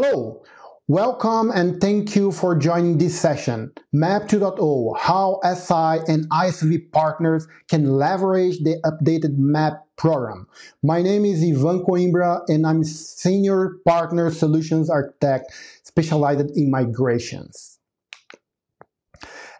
Hello, welcome and thank you for joining this session, MAP 2.0, how SI and ISV partners can leverage the updated MAP program. My name is Ivan Coimbra and I'm Senior Partner Solutions Architect specialized in migrations.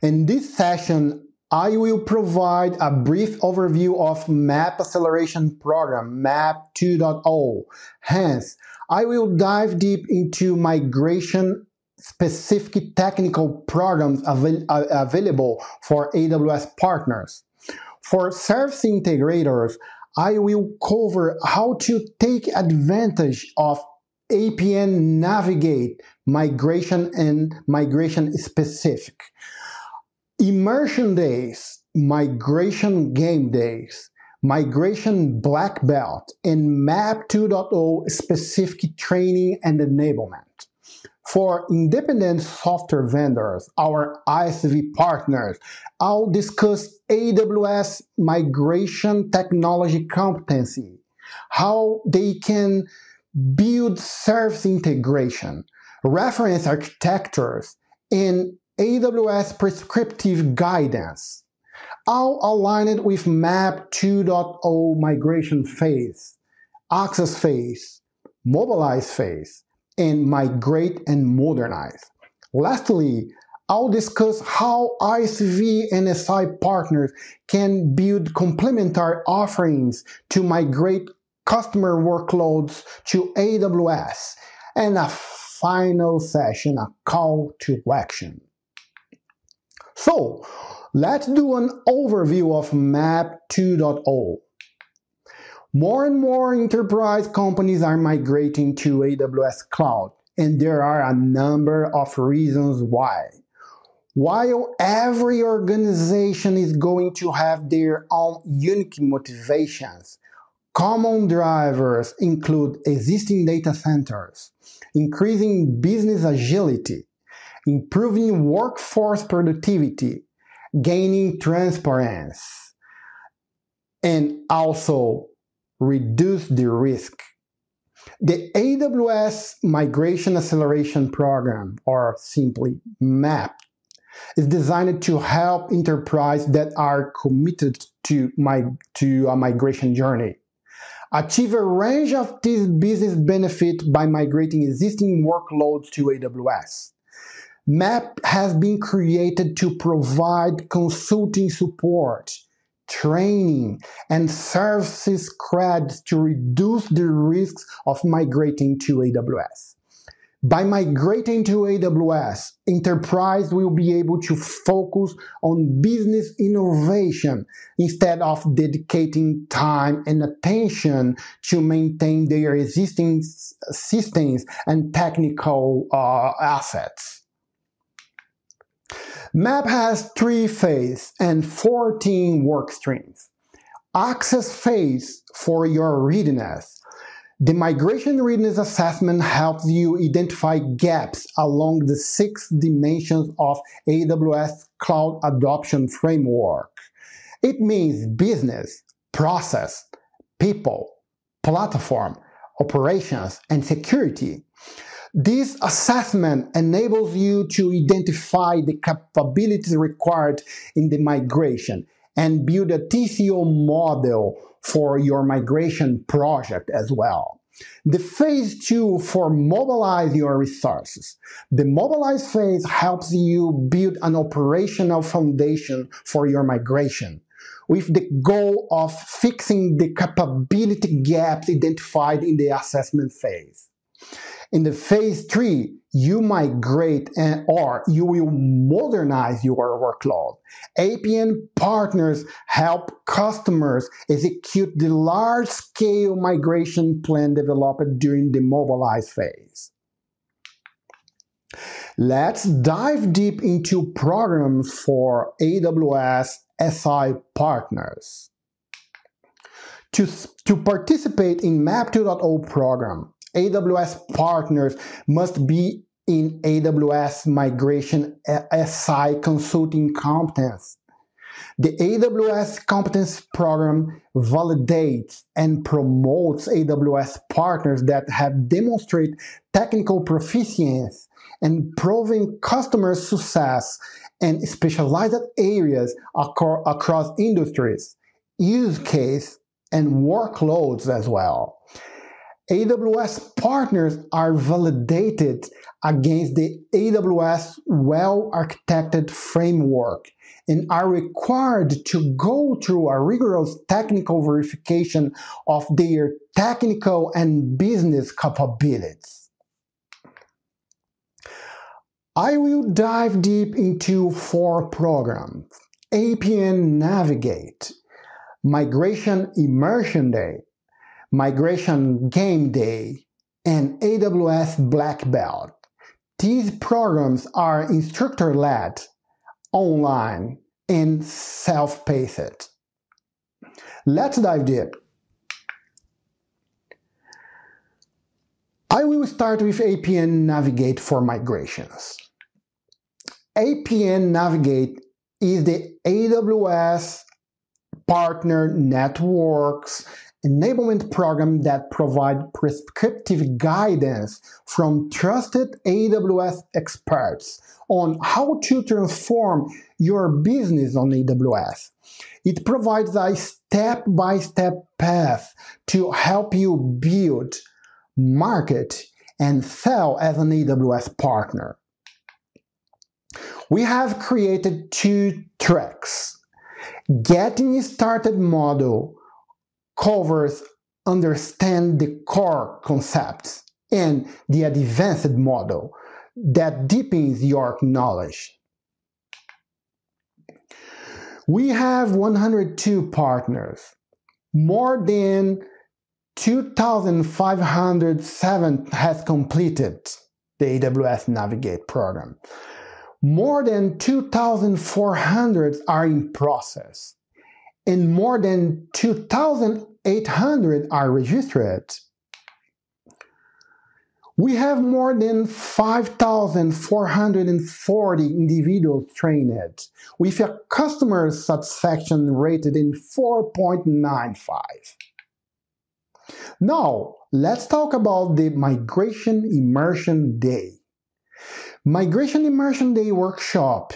In this session, I will provide a brief overview of MAP Acceleration Program, MAP 2.0. Hence, I will dive deep into migration specific technical programs avail available for AWS partners. For service integrators, I will cover how to take advantage of APN Navigate migration and migration specific immersion days, migration game days, migration black belt, and MAP 2.0 specific training and enablement. For independent software vendors, our ISV partners, I'll discuss AWS migration technology competency, how they can build service integration, reference architectures, and AWS prescriptive guidance, all aligned with MAP 2.0 migration phase, access phase, mobilize phase, and migrate and modernize. Lastly, I'll discuss how ICV and SI partners can build complementary offerings to migrate customer workloads to AWS, and a final session, a call to action. So let's do an overview of MAP 2.0. More and more enterprise companies are migrating to AWS Cloud, and there are a number of reasons why. While every organization is going to have their own unique motivations, common drivers include existing data centers, increasing business agility, improving workforce productivity, gaining transparency, and also reduce the risk. The AWS Migration Acceleration Program, or simply MAP, is designed to help enterprises that are committed to, to a migration journey achieve a range of these business benefits by migrating existing workloads to AWS. MAP has been created to provide consulting support, training, and services credits to reduce the risks of migrating to AWS. By migrating to AWS, enterprise will be able to focus on business innovation instead of dedicating time and attention to maintain their existing systems and technical uh, assets. Map has three phases and 14 work streams. Access phase for your readiness. The migration readiness assessment helps you identify gaps along the six dimensions of AWS Cloud Adoption Framework. It means business, process, people, platform, operations, and security. This assessment enables you to identify the capabilities required in the migration and build a TCO model for your migration project as well. The phase two for mobilize your resources. The mobilize phase helps you build an operational foundation for your migration with the goal of fixing the capability gaps identified in the assessment phase. In the phase three, you migrate and, or you will modernize your workload. APN partners help customers execute the large scale migration plan developed during the mobilize phase. Let's dive deep into programs for AWS SI partners. To, to participate in Map 2.0 program, AWS partners must be in AWS migration SI consulting competence. The AWS Competence Program validates and promotes AWS partners that have demonstrated technical proficiency and proven customer success in specialized areas across industries, use case, and workloads as well. AWS partners are validated against the AWS well-architected framework and are required to go through a rigorous technical verification of their technical and business capabilities. I will dive deep into four programs. APN Navigate, Migration Immersion Day, Migration Game Day, and AWS Black Belt. These programs are instructor led, online, and self paced. Let's dive deep. I will start with APN Navigate for migrations. APN Navigate is the AWS partner networks enablement program that provide prescriptive guidance from trusted AWS experts on how to transform your business on AWS. It provides a step-by-step -step path to help you build, market, and sell as an AWS partner. We have created two tracks. Getting started model covers understand the core concepts and the advanced model that deepens your knowledge. We have 102 partners, more than 2,507 has completed the AWS Navigate program. More than 2,400 are in process and more than 2,800 are registered. We have more than 5,440 individuals trained, with a customer satisfaction rated in 4.95. Now, let's talk about the Migration Immersion Day. Migration Immersion Day workshop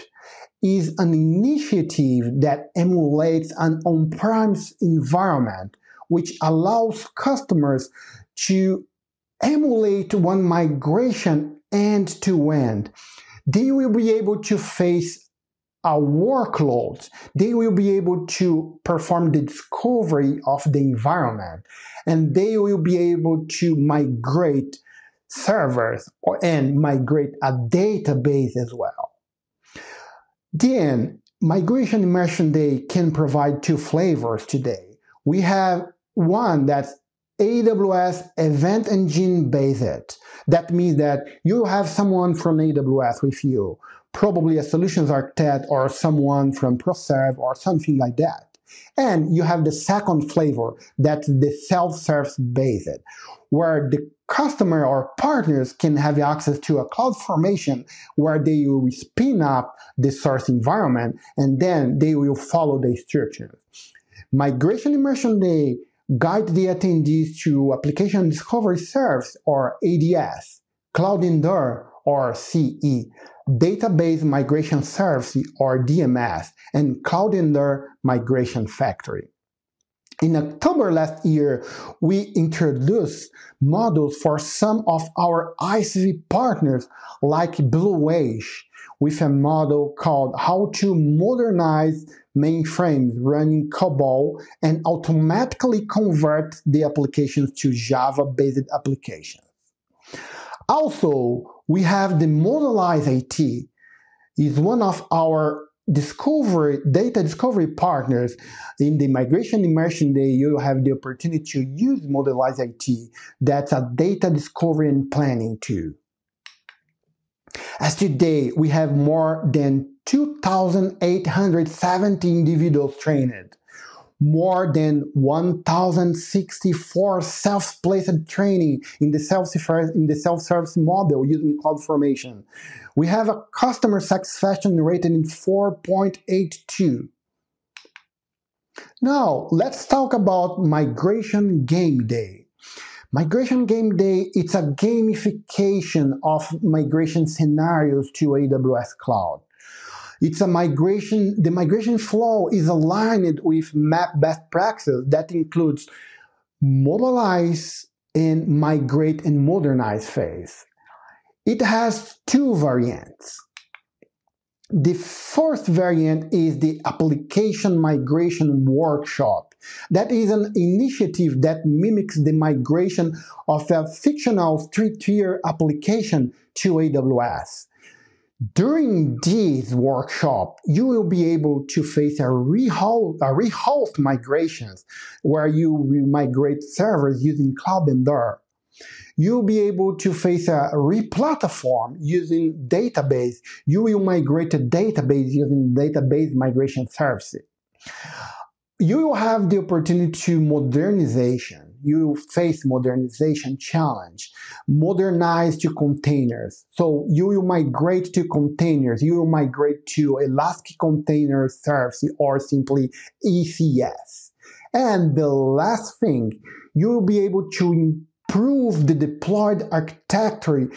is an initiative that emulates an on-premise environment, which allows customers to emulate one migration end to end. They will be able to face a workload. They will be able to perform the discovery of the environment and they will be able to migrate servers and migrate a database as well. Dan, Migration Immersion Day can provide two flavors today. We have one that's AWS event engine based. That means that you have someone from AWS with you, probably a solutions architect or someone from ProServe or something like that. And you have the second flavor, that's the self-service based, where the customer or partners can have access to a cloud formation where they will spin up the source environment and then they will follow the instructions. Migration Immersion Day guide the attendees to Application Discovery Service or ADS, Cloud Indoor or CE, Database Migration Service, or DMS, and Cloud Migration Factory. In October last year, we introduced models for some of our ICV partners like Blue with a model called How to Modernize Mainframes Running COBOL and Automatically Convert the Applications to Java-Based Applications. Also, we have the Modelize IT is one of our discovery data discovery partners in the migration immersion day you have the opportunity to use modelize it that's a data discovery and planning tool as today we have more than 2870 individuals trained more than 1,064 self-placed training in the self-service in the self-service model using CloudFormation. We have a customer satisfaction rating in 4.82. Now let's talk about migration game day. Migration game day it's a gamification of migration scenarios to AWS cloud. It's a migration, the migration flow is aligned with map best practices that includes mobilize and migrate and modernize phase. It has two variants. The fourth variant is the application migration workshop. That is an initiative that mimics the migration of a fictional three-tier application to AWS. During this workshop, you will be able to face a rehost, a rehaul migrations where you will migrate servers using Cloud Vendor. You'll be able to face a replatform using database. You will migrate a database using database migration services. You will have the opportunity to modernization you face modernization challenge. Modernize to containers. So you will migrate to containers. You will migrate to Elastic Container Service or simply ECS. And the last thing, you will be able to improve the deployed architecture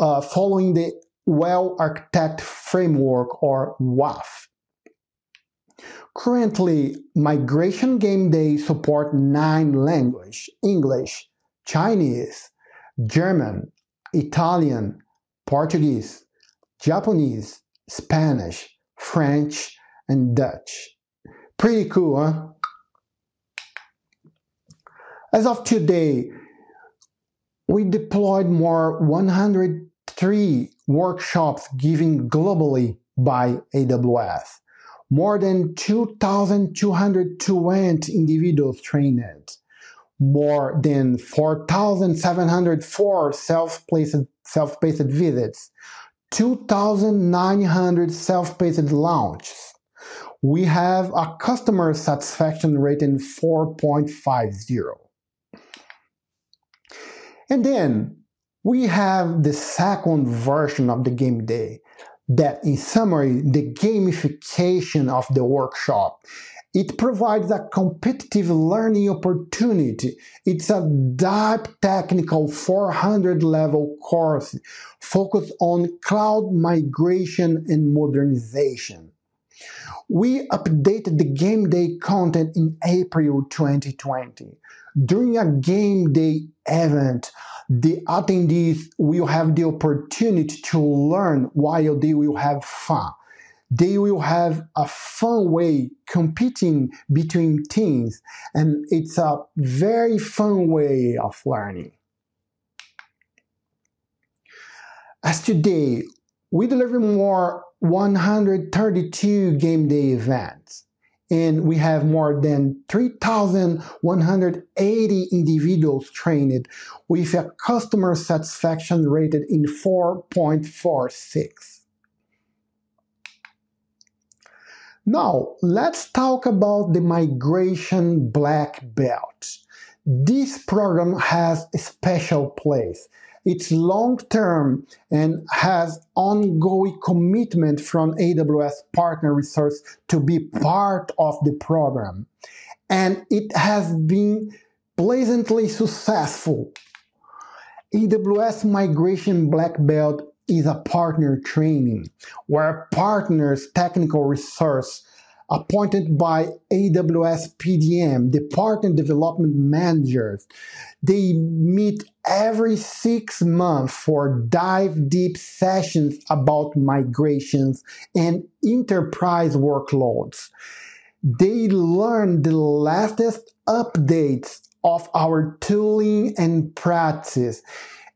uh, following the well architect framework or WAF. Currently, Migration Game Day support nine languages, English, Chinese, German, Italian, Portuguese, Japanese, Spanish, French, and Dutch. Pretty cool, huh? As of today, we deployed more 103 workshops given globally by AWS more than 2,220 individuals trained, more than 4,704 self seven hundred self-paced visits, 2,900 self-paced launches. We have a customer satisfaction rate in 4.50. And then we have the second version of the game day, that in summary, the gamification of the workshop it provides a competitive learning opportunity. It's a deep technical 400 level course focused on cloud migration and modernization. We updated the game day content in April 2020. During a game day event, the attendees will have the opportunity to learn while they will have fun. They will have a fun way competing between teams, and it's a very fun way of learning. As today, we deliver more 132 game day events and we have more than 3,180 individuals trained with a customer satisfaction rated in 4.46. Now, let's talk about the Migration Black Belt. This program has a special place it's long term and has ongoing commitment from AWS partner research to be part of the program. And it has been pleasantly successful. AWS Migration Black Belt is a partner training where partners' technical resource appointed by AWS PDM, Department Development Managers. They meet every six months for dive deep sessions about migrations and enterprise workloads. They learn the latest updates of our tooling and practice.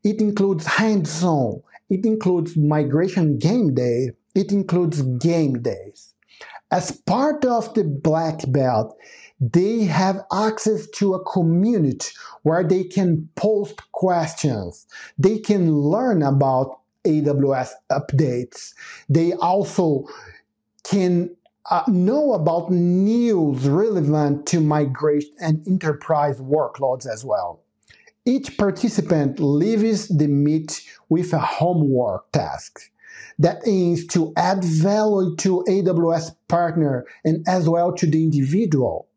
It includes hands-on. It includes migration game day. It includes game days. As part of the Black Belt, they have access to a community where they can post questions. They can learn about AWS updates. They also can uh, know about news relevant to migration and enterprise workloads as well. Each participant leaves the meet with a homework task. That is to add value to AWS partner and as well to the individual.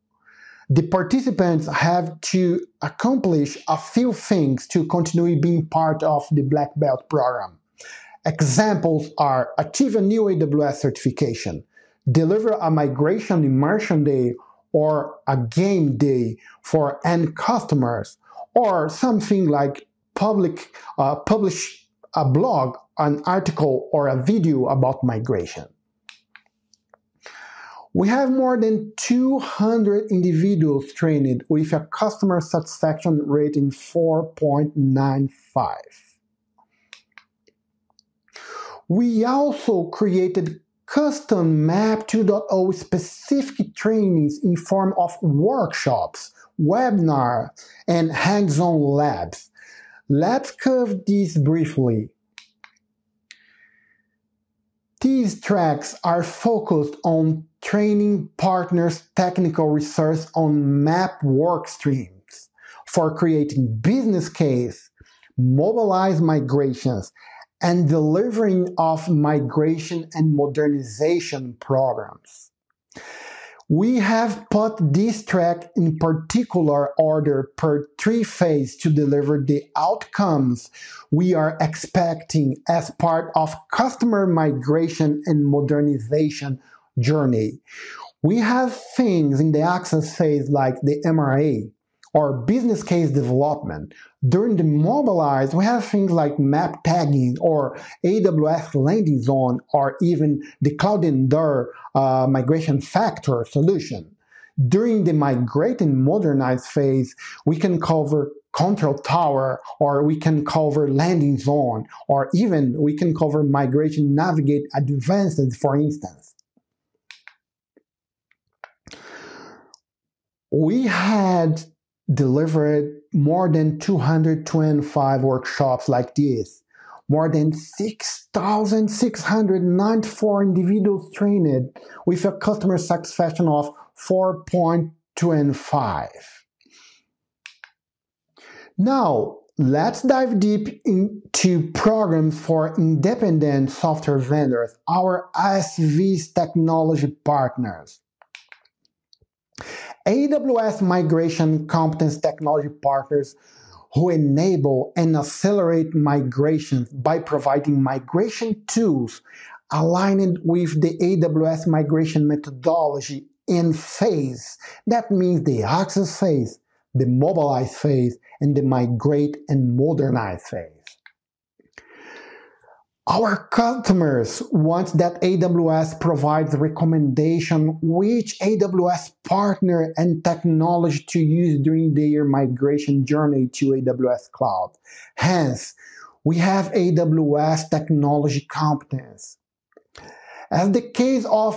The participants have to accomplish a few things to continue being part of the Black Belt program. Examples are achieve a new AWS certification, deliver a migration immersion day or a game day for end customers, or something like public uh, publish a blog an article or a video about migration. We have more than 200 individuals trained with a customer satisfaction rating 4.95. We also created custom map 2.0 specific trainings in form of workshops, webinars, and hands-on labs. Let's cover these briefly. These tracks are focused on training partners technical resource on map work streams for creating business case, mobilize migrations, and delivering of migration and modernization programs. We have put this track in particular order per three phase to deliver the outcomes we are expecting as part of customer migration and modernization journey. We have things in the access phase like the MRA, or business case development. During the mobilize, we have things like map tagging or AWS landing zone or even the Cloud Endure uh, migration factor solution. During the migrate and modernize phase, we can cover control tower or we can cover landing zone or even we can cover migration navigate advanced for instance. We had delivered more than 225 workshops like this, more than 6,694 individuals trained with a customer satisfaction of 4.25. Now, let's dive deep into programs for independent software vendors, our ISVs technology partners. AWS Migration Competence Technology Partners who enable and accelerate migrations by providing migration tools aligned with the AWS migration methodology in phase. That means the access phase, the mobilize phase, and the migrate and modernize phase. Our customers want that AWS provides recommendation which AWS partner and technology to use during their migration journey to AWS cloud. Hence, we have AWS technology competence. As the case of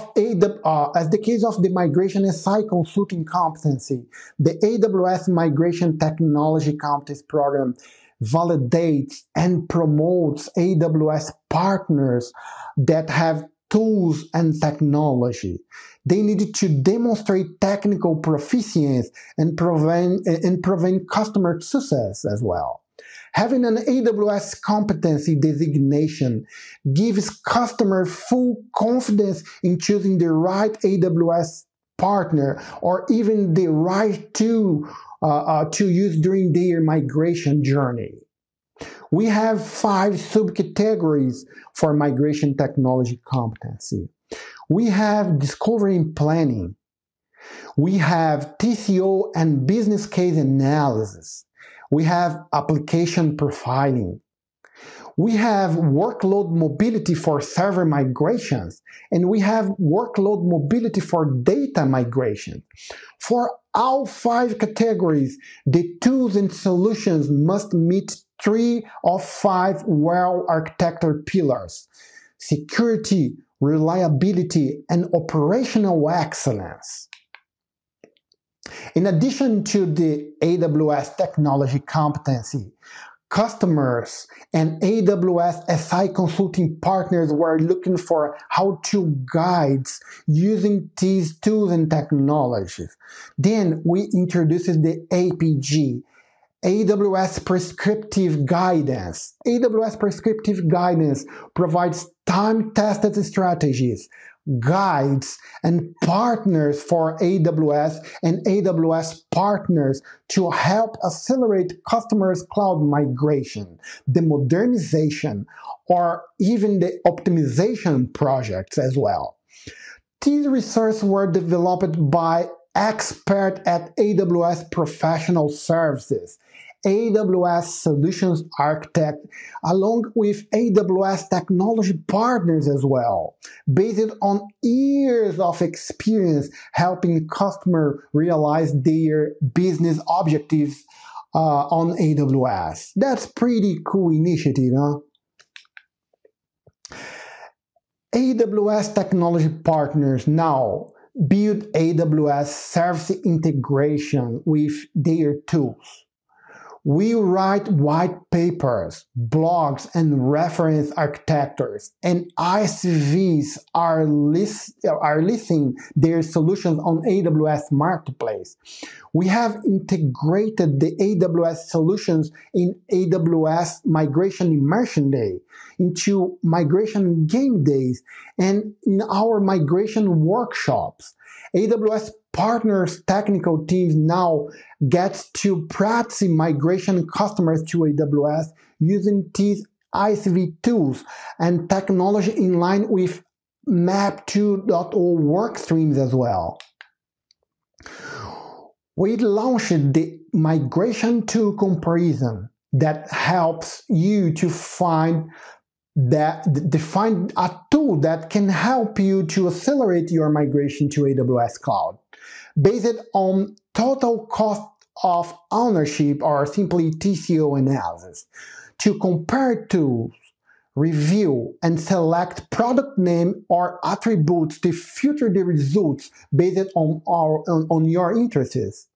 uh, as the case of the migration cycle consulting competency, the AWS migration technology competence program validates and promotes AWS partners that have tools and technology. They need to demonstrate technical proficiency and prevent, and prevent customer success as well. Having an AWS competency designation gives customer full confidence in choosing the right AWS partner, or even the right to, uh, uh, to use during their migration journey. We have five subcategories for migration technology competency. We have discovery planning. We have TCO and business case analysis. We have application profiling. We have workload mobility for server migrations, and we have workload mobility for data migration. For all five categories, the tools and solutions must meet three of five well-architected pillars. Security, reliability, and operational excellence. In addition to the AWS technology competency, customers and AWS SI consulting partners were looking for how to guides using these tools and technologies. Then we introduced the APG, AWS Prescriptive Guidance. AWS Prescriptive Guidance provides time tested strategies guides and partners for AWS and AWS partners to help accelerate customers' cloud migration, the modernization, or even the optimization projects as well. These research were developed by expert at AWS professional services AWS Solutions Architect, along with AWS technology partners as well, based on years of experience helping customers realize their business objectives uh, on AWS. That's pretty cool initiative, huh? AWS technology partners now build AWS service integration with their tools. We write white papers, blogs, and reference architectures, and ICVs are, list, are listing their solutions on AWS Marketplace. We have integrated the AWS solutions in AWS Migration Immersion Day, into Migration Game Days, and in our migration workshops. AWS partners technical teams now get to proxy migration customers to AWS using these ICV tools and technology in line with map 2.0 work streams as well. We launched the migration tool comparison that helps you to find that define a tool that can help you to accelerate your migration to AWS cloud based on total cost of ownership or simply TCO analysis to compare tools, review and select product name or attributes to filter the results based on, our, on, on your interests.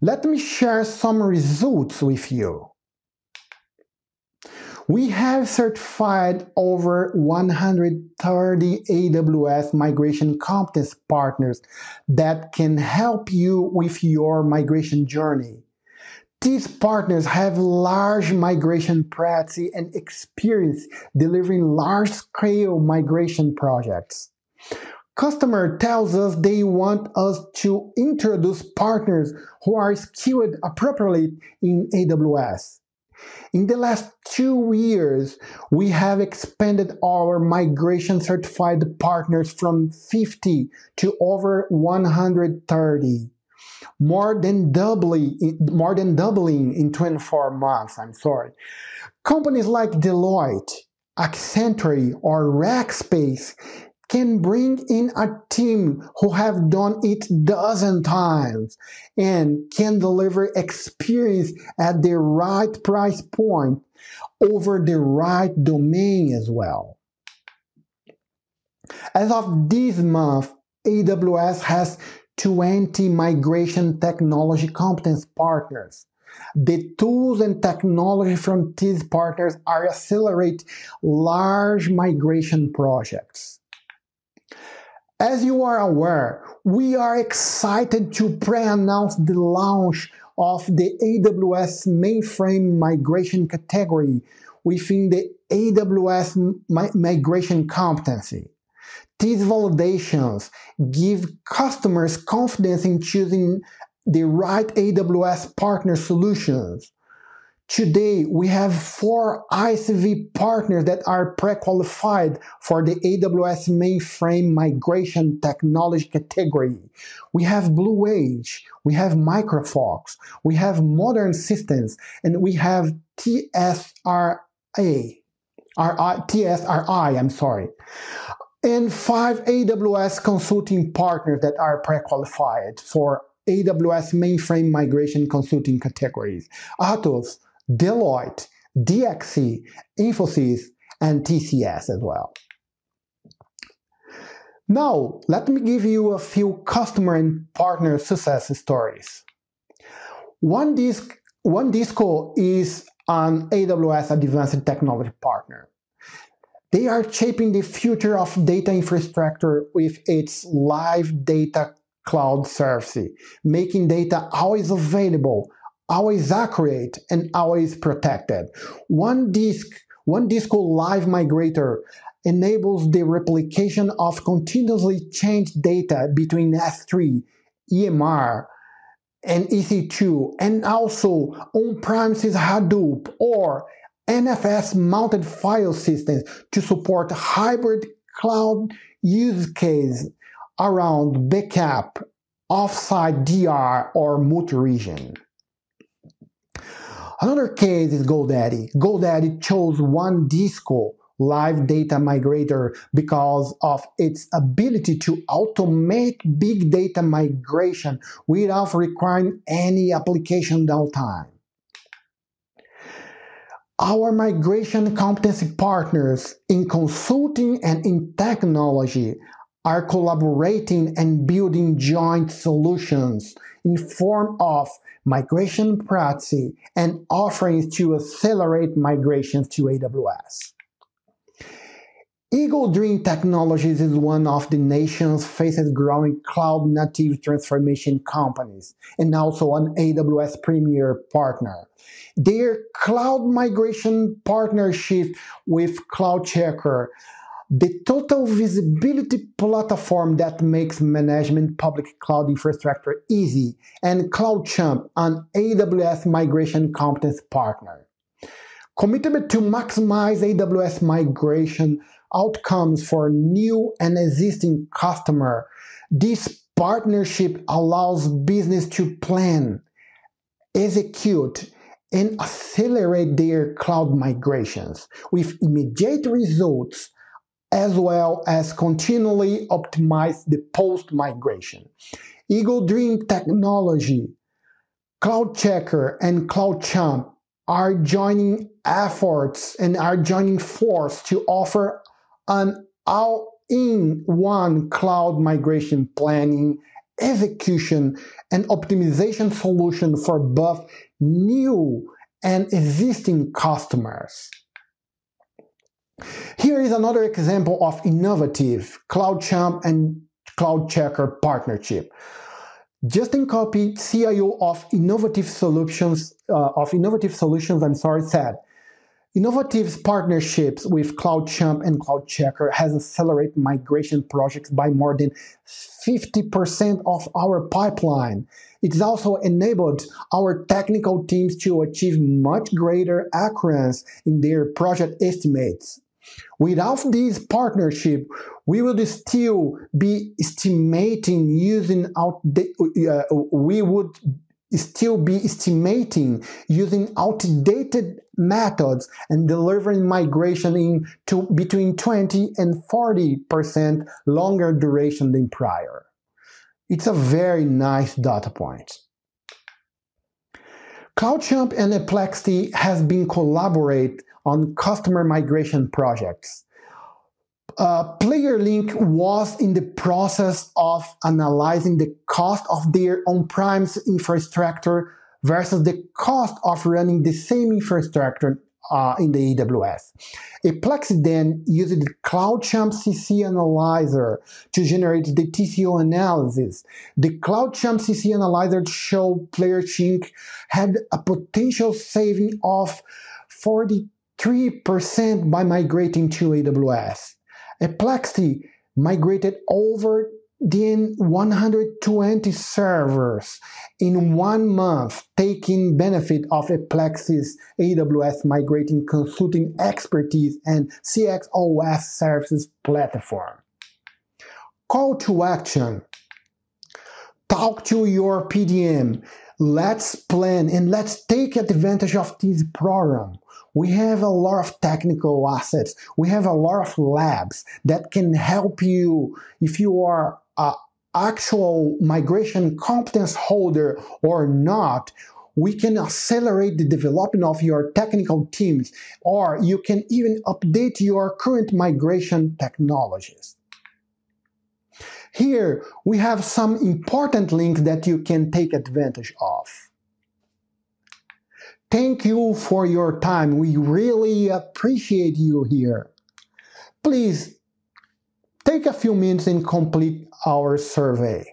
Let me share some results with you. We have certified over 130 AWS migration competence partners that can help you with your migration journey. These partners have large migration practice and experience delivering large scale migration projects. Customer tells us they want us to introduce partners who are skilled appropriately in AWS. In the last two years, we have expanded our migration certified partners from 50 to over 130 more than doubling more than doubling in 24 months i'm sorry companies like deloitte accenture or rackspace can bring in a team who have done it dozen times and can deliver experience at the right price point over the right domain as well. As of this month, AWS has 20 migration technology competence partners. The tools and technology from these partners are accelerate large migration projects. As you are aware, we are excited to pre-announce the launch of the AWS mainframe migration category within the AWS mi migration competency. These validations give customers confidence in choosing the right AWS partner solutions Today, we have four ICV partners that are pre-qualified for the AWS mainframe migration technology category. We have Blue Age, we have Microfox, we have Modern Systems, and we have TSRA. R-I, TSRI, I'm sorry. And five AWS consulting partners that are pre-qualified for AWS mainframe migration consulting categories. Atos, Deloitte, DXC, Infosys, and TCS as well. Now, let me give you a few customer and partner success stories. One, disc, one Disco is an AWS Advanced Technology partner. They are shaping the future of data infrastructure with its live data cloud service, making data always available, always accurate and always protected. One disk, one called live migrator enables the replication of continuously changed data between S3, EMR, and EC2, and also on-premises Hadoop or NFS mounted file systems to support hybrid cloud use case around backup, offsite DR, or multi-region. Another case is GoDaddy. GoDaddy chose One Disco Live Data Migrator because of its ability to automate big data migration without requiring any application downtime. Our migration competency partners in consulting and in technology are collaborating and building joint solutions in form of migration proxy, and offerings to accelerate migrations to AWS. Eagle Dream Technologies is one of the nation's fastest growing cloud native transformation companies and also an AWS premier partner. Their cloud migration partnership with Cloud Checker the total visibility platform that makes management public cloud infrastructure easy, and CloudChamp, an AWS migration competence partner. Commitment to maximize AWS migration outcomes for new and existing customer, this partnership allows business to plan, execute, and accelerate their cloud migrations with immediate results as well as continually optimize the post-migration. Eagle Dream Technology, Cloud Checker, and Cloud Champ are joining efforts and are joining force to offer an all-in-one cloud migration planning, execution, and optimization solution for both new and existing customers. Here is another example of innovative CloudChamp and Cloud Checker partnership. Justin Copy, CIO of Innovative Solutions, uh, of Innovative Solutions, I'm sorry, said, Innovative partnerships with CloudChamp and Cloud Checker has accelerated migration projects by more than 50% of our pipeline. It's also enabled our technical teams to achieve much greater accuracy in their project estimates. Without this partnership, we would still be estimating using out. Uh, we would still be estimating using outdated methods and delivering migration in to between 20 and 40 percent longer duration than prior. It's a very nice data point. CloudChamp and Eplexity has been collaborate on customer migration projects. Uh, PlayerLink was in the process of analyzing the cost of their on-premise infrastructure versus the cost of running the same infrastructure uh, in the AWS. Eplexi then used the CloudChamp CC Analyzer to generate the TCO analysis. The CloudChamp CC Analyzer showed PlayerChink had a potential saving of 40 3% by migrating to AWS. Eplexity migrated over then 120 servers in one month, taking benefit of Eplexity's AWS migrating consulting expertise and CXOS services platform. Call to action. Talk to your PDM. Let's plan and let's take advantage of this program we have a lot of technical assets. We have a lot of labs that can help you if you are an actual migration competence holder or not. We can accelerate the development of your technical teams, or you can even update your current migration technologies. Here, we have some important links that you can take advantage of. Thank you for your time. We really appreciate you here. Please take a few minutes and complete our survey.